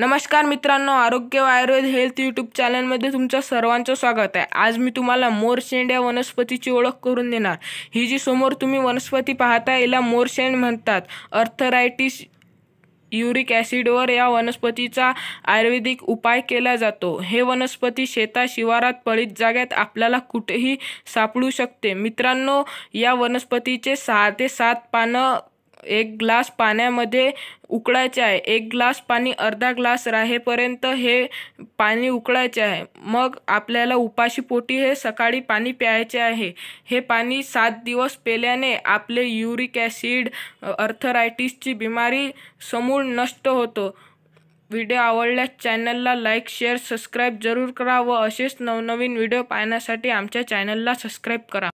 नमस्कार मित्रांनो आरोग्य आयुर्वेद हेल्थ यूट्यूब चॅनलमध्ये तुमचं सर्वांचं स्वागत आहे आज मी तुम्हाला मोरशेंड या वनस्पतीची ओळख करून देणार ही जी समोर तुम्ही वनस्पती पाहता हिला मोरशेंड म्हणतात अर्थरायटिस युरिक ॲसिडवर या वनस्पतीचा आयुर्वेदिक उपाय केला जातो हे वनस्पती शेता शिवारात पळीत जाग्यात आपल्याला कुठेही सापडू शकते मित्रांनो या वनस्पतीचे सहा ते सात पानं एक ग्लास पाण्यामध्ये उकळायचे आहे एक ग्लास पाणी अर्धा ग्लास राहेपर्यंत हे पाणी उकळायचे आहे मग आपल्याला उपाशी पोटी हे सकाळी पाणी प्यायचे आहे हे पाणी सात दिवस पेल्याने आपले युरिक ॲसिड अर्थरायटिसची बिमारी समूळ नष्ट होतो व्हिडिओ आवडल्यास चॅनलला लाईक शेअर सबस्क्राईब जरूर करा व असेच नवनवीन व्हिडिओ पाहण्यासाठी आमच्या चॅनलला सबस्क्राईब करा